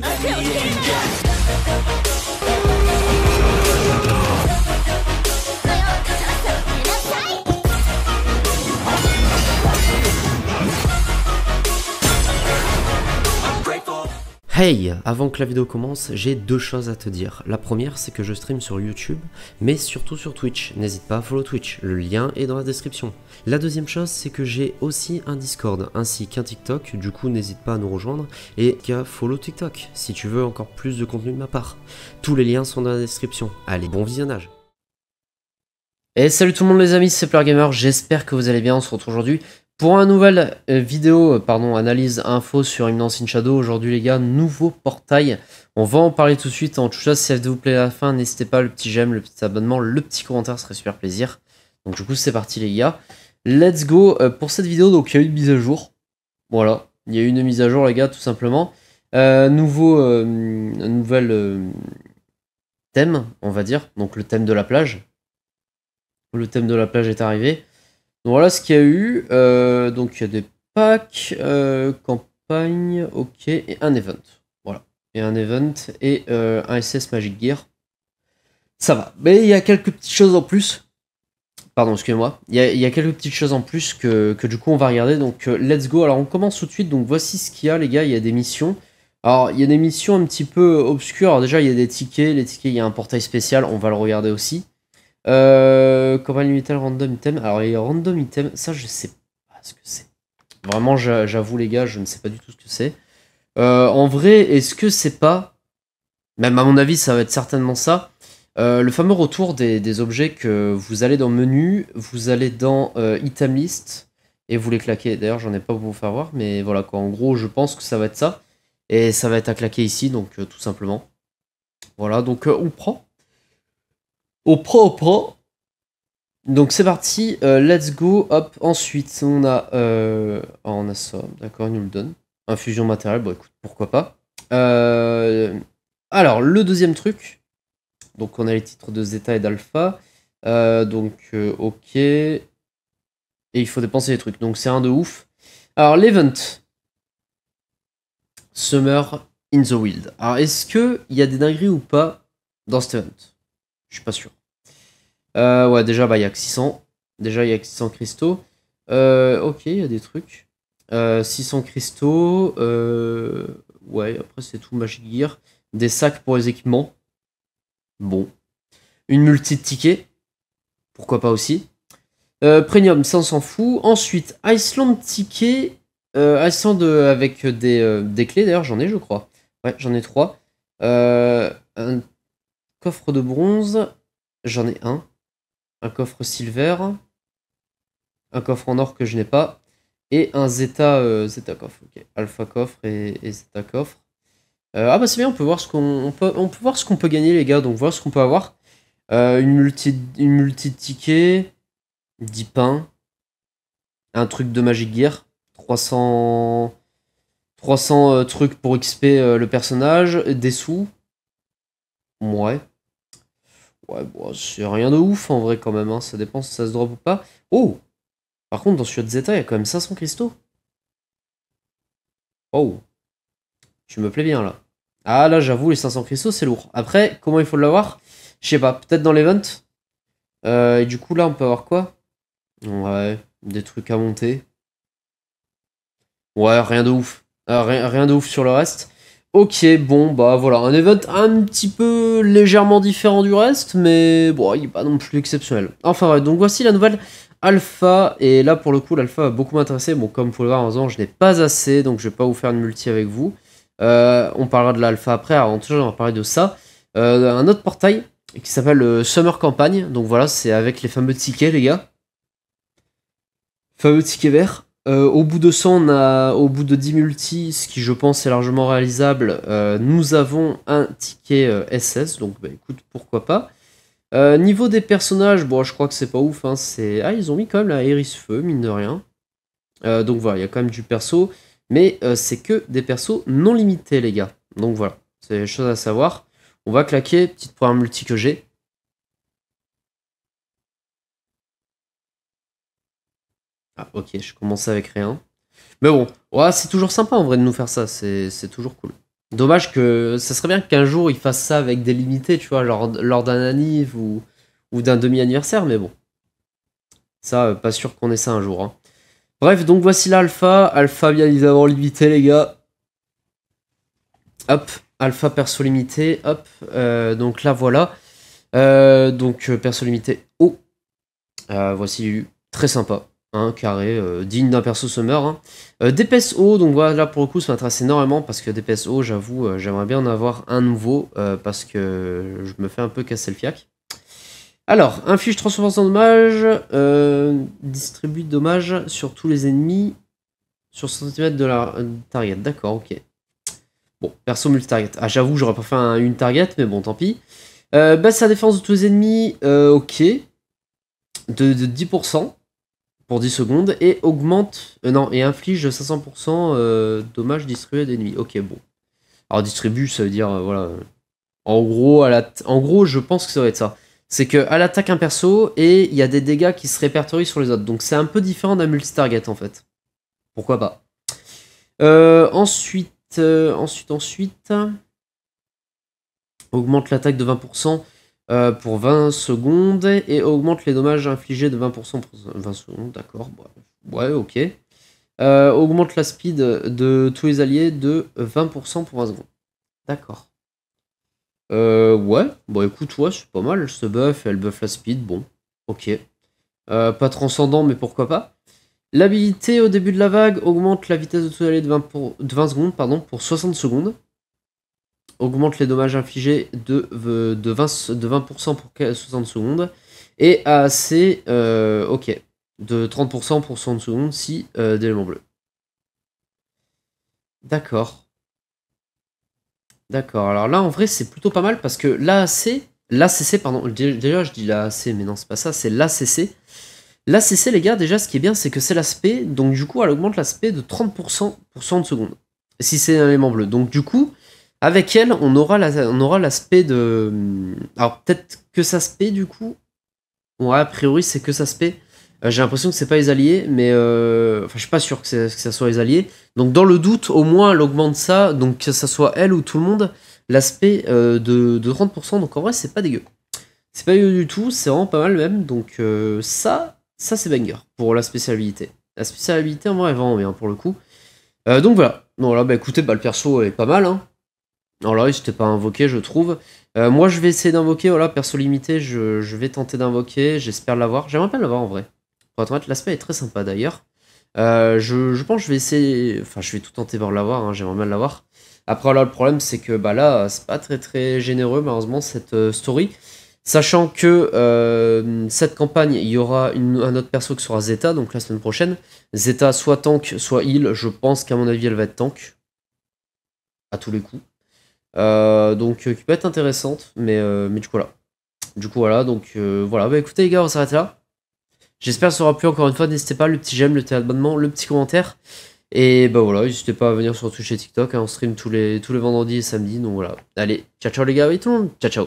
而且我天 Hey Avant que la vidéo commence, j'ai deux choses à te dire. La première, c'est que je stream sur YouTube, mais surtout sur Twitch. N'hésite pas à follow Twitch, le lien est dans la description. La deuxième chose, c'est que j'ai aussi un Discord, ainsi qu'un TikTok, du coup n'hésite pas à nous rejoindre, et qu'à follow TikTok, si tu veux encore plus de contenu de ma part. Tous les liens sont dans la description. Allez, bon visionnage Et salut tout le monde les amis, c'est Gamer. j'espère que vous allez bien, on se retrouve aujourd'hui pour un nouvel euh, vidéo, euh, pardon, analyse info sur Imminence in Shadow, aujourd'hui les gars, nouveau portail. On va en parler tout de suite. En tout cas, si ça vous plaît à la fin, n'hésitez pas, le petit j'aime, le petit abonnement, le petit commentaire, ce serait super plaisir. Donc du coup, c'est parti les gars. Let's go euh, pour cette vidéo. Donc il y a eu une mise à jour. Voilà, il y a eu une mise à jour les gars, tout simplement. nouveau, nouvel thème, on va dire. Donc le thème de la plage. Le thème de la plage est arrivé. Donc voilà ce qu'il y a eu. Euh, donc il y a des packs, euh, campagne, ok, et un event. Voilà. Et un event et euh, un SS Magic Gear. Ça va. Mais il y a quelques petites choses en plus. Pardon, excusez-moi. Il, y, a, quelques petites choses en plus que, que du coup on va regarder. Donc let's go. Alors on commence tout de suite. Donc voici ce qu'il y a les gars. Il y a des missions. Alors, il y a des missions un petit peu obscures. Alors, déjà, il y a des tickets. Les tickets, il y a un portail spécial. On va le regarder aussi. Euh, limiter le random item. Alors, les random item, ça, je sais pas ce que c'est. Vraiment, j'avoue, les gars, je ne sais pas du tout ce que c'est. Euh, en vrai, est-ce que c'est pas. Même à mon avis, ça va être certainement ça. Euh, le fameux retour des, objets que vous allez dans menu, vous allez dans euh, item list et vous les claquez. D'ailleurs, j'en ai pas pour vous faire voir, mais voilà quoi. En gros, je pense que ça va être ça. Et ça va être à claquer ici, donc tout simplement. Voilà, donc on prend au pro au pro. Donc c'est parti, euh, let's go, hop, ensuite on a, euh, oh, on a ça, d'accord, il nous le donne. Infusion matérielle, bon écoute, pourquoi pas. Euh, alors, le deuxième truc, donc on a les titres de Zeta et d'Alpha, donc ok, et il faut dépenser les trucs, donc c'est un de ouf. Alors l'event, Summer in the Wild, alors est-ce qu'il y a des dingueries ou pas dans cet event je suis pas sûr. Euh, ouais, déjà, bah, il y a que 600. Déjà, il y a 600 cristaux. Euh, ok, il y a des trucs. 600 euh, cristaux. ouais, après, c'est tout Magic Gear. Des sacs pour les équipements. Bon. Une multi ticket Pourquoi pas aussi. Premium, ça, on s'en fout. Ensuite, Iceland ticket. Iceland avec des, des clés, d'ailleurs, j'en ai, je crois. Ouais, j'en ai trois. un Coffre de bronze, j'en ai un. Un coffre silver. Un coffre en or que je n'ai pas. Et un zeta, euh, zeta coffre. Alpha coffre et, zeta coffre. Euh, ah bah c'est bien, on peut voir ce qu'on peut, on peut, voir ce qu'on peut gagner les gars, donc voir ce qu'on peut avoir. Euh, une multi une multi ticket, 10 pains, un truc de Magic Gear, 300 300 trucs pour XP le personnage, des sous. Ouais, Ouais, bon, c'est rien de ouf en vrai quand même, hein. ça dépend si ça se drop ou pas. Oh Par contre, dans ce Zeta, il y a quand même 500 cristaux. Oh Tu me plais bien là. Ah là, j'avoue, les 500 cristaux, c'est lourd. Après, comment il faut l'avoir Je sais pas, peut-être dans l'event euh, Et du coup, là, on peut avoir quoi Ouais, des trucs à monter. Ouais, rien de ouf. Euh, rien, rien de ouf sur le reste. Ok, bon, bah voilà, un event un petit peu légèrement différent du reste, mais bon, il n'est pas non plus exceptionnel. Enfin ouais donc voici la nouvelle alpha, et là pour le coup, l'alpha va beaucoup m'intéresser. Bon, comme vous pouvez le voir, en je n'ai pas assez, donc je vais pas vous faire une multi avec vous. Euh, on parlera de l'alpha après, avant tout, on va parler de ça. Euh, un autre portail qui s'appelle euh, Summer Campagne, donc voilà, c'est avec les fameux tickets, les gars. Fameux tickets verts. Euh, au bout de 100, on a, au bout de 10 multi, ce qui je pense est largement réalisable, euh, nous avons un ticket SS, euh, donc bah, écoute, pourquoi pas. niveau des personnages, bon, je crois que c'est pas ouf, hein, c'est... Ah, ils ont mis quand même la Iris Feu, mine de rien. donc voilà, il y a quand même du perso, mais c'est que des persos non limités, les gars. Donc voilà, c'est des choses à savoir. On va claquer, petite première multi que j'ai, Ah, ok, je commençais avec rien. Mais bon, c'est toujours sympa en vrai de nous faire ça, c'est toujours cool. Dommage que ça serait bien qu'un jour ils fassent ça avec des limités, tu vois, lors, lors d'un anniversaire ou, ou d'un demi-anniversaire, mais bon. Ça, euh, pas sûr qu'on ait ça un jour. Hein. Bref, donc voici l'alpha. Alpha bien évidemment limité, les gars. Hop, alpha perso limité, hop. Euh, donc là, voilà. Euh, donc perso limité, Oh. voici très sympa un hein, carré euh, digne d'un perso Summer. Hein. Euh, donc voilà, pour le coup ça m'intéresse énormément parce que DPSO j'avoue, euh, j'aimerais bien en avoir un nouveau parce que je me fais un peu casser le fiac. Alors, inflige 300% de dommage, distribue dommage sur tous les ennemis sur centimètre de la target. D'accord, ok. Bon, perso multi-target. Ah, j'avoue, j'aurais pas un, une target, mais bon, tant pis. baisse sa défense de tous les ennemis, ok. De, de 10% pour 10 secondes et augmente, euh, non, et inflige 500% euh, dommages distribués des nuits. Ok, bon. Alors distribue, ça veut dire, euh, voilà. En gros, à la en gros, je pense que ça va être ça. C'est à l'attaque un perso et il y a des dégâts qui se répertorient sur les autres. Donc c'est un peu différent d'un multi-target en fait. Pourquoi pas. Euh, ensuite, ensuite, ensuite. Augmente l'attaque de 20%. Euh, pour 20 secondes et augmente les dommages infligés de 20% pour 20 secondes, d'accord, bah, ouais, ok. Euh, augmente la speed de tous les alliés de 20% pour 20 secondes. D'accord. Euh, ouais, bon bah, écoute, ouais, c'est pas mal, ce buff, elle buff la speed, bon, ok. pas transcendant, mais pourquoi pas. L'habilité au début de la vague augmente la vitesse de tous les alliés de 20, de 20 secondes pardon, pour 60 secondes augmente les dommages infligés de, 20%, euh, 20 pour 60 secondes et AAC, euh, ok, de 30% pour 60 secondes si D'élément euh, d'éléments bleus. D'accord. D'accord. Alors là, en vrai, c'est plutôt pas mal parce que l'AAC, l'ACC, pardon, déjà je dis l'AAC, mais non, c'est pas ça, c'est l'ACC. L'ACC, les gars, déjà, ce qui est bien, c'est que c'est l'aspect, donc du coup, elle augmente l'aspect de 30% pour 60 secondes si c'est un élément bleu. Donc du coup, avec elle, on aura, on aura l'aspect de. Alors, peut-être que ça se paie, du coup. Ouais, a priori, c'est que ça se paie. Euh, j'ai l'impression que c'est pas les alliés, mais. Euh, enfin, je suis pas sûr que, ce ça soit les alliés. Donc, dans le doute, au moins, elle augmente ça. Donc, que ça soit elle ou tout le monde, l'aspect euh, de, 30%. Donc, en vrai, c'est pas dégueu. C'est pas dégueu du tout, c'est vraiment pas mal même. Donc, ça, ça, c'est banger pour la spécialité. La spécialité, en vrai, est vraiment bien pour le coup. donc, voilà. Bon, là, bah écoutez, bah, le perso est pas mal, hein. Alors là, il s'était pas invoqué, je trouve. Euh, moi, je vais essayer d'invoquer. Voilà, perso limité, je, vais tenter d'invoquer. J'espère l'avoir. J'aimerais bien l'avoir en vrai. l'aspect est très sympa d'ailleurs. Euh, je, pense que je vais essayer. Enfin, je vais tout tenter pour l'avoir. Hein, j'aimerais bien l'avoir. Après, là, le problème, c'est que bah, là, c'est pas très très généreux, malheureusement, cette euh, story. Sachant que cette campagne, il y aura un autre perso qui sera Zeta, donc la semaine prochaine. Zeta, soit tank, soit heal. Je pense qu'à mon avis, elle va être tank. À tous les coups. Euh, donc euh, qui peut être intéressante, mais, euh, mais du coup voilà. Du coup voilà, donc voilà, bah écoutez les gars, on s'arrête là. J'espère que ça aura plu encore une fois, n'hésitez pas, le petit j'aime, le petit abonnement, le petit commentaire. Et bah voilà, n'hésitez pas à venir sur Twitch et TikTok, hein. on stream tous les, tous les vendredis et samedis, donc voilà. Allez, ciao ciao les gars, et tout le monde, ciao ciao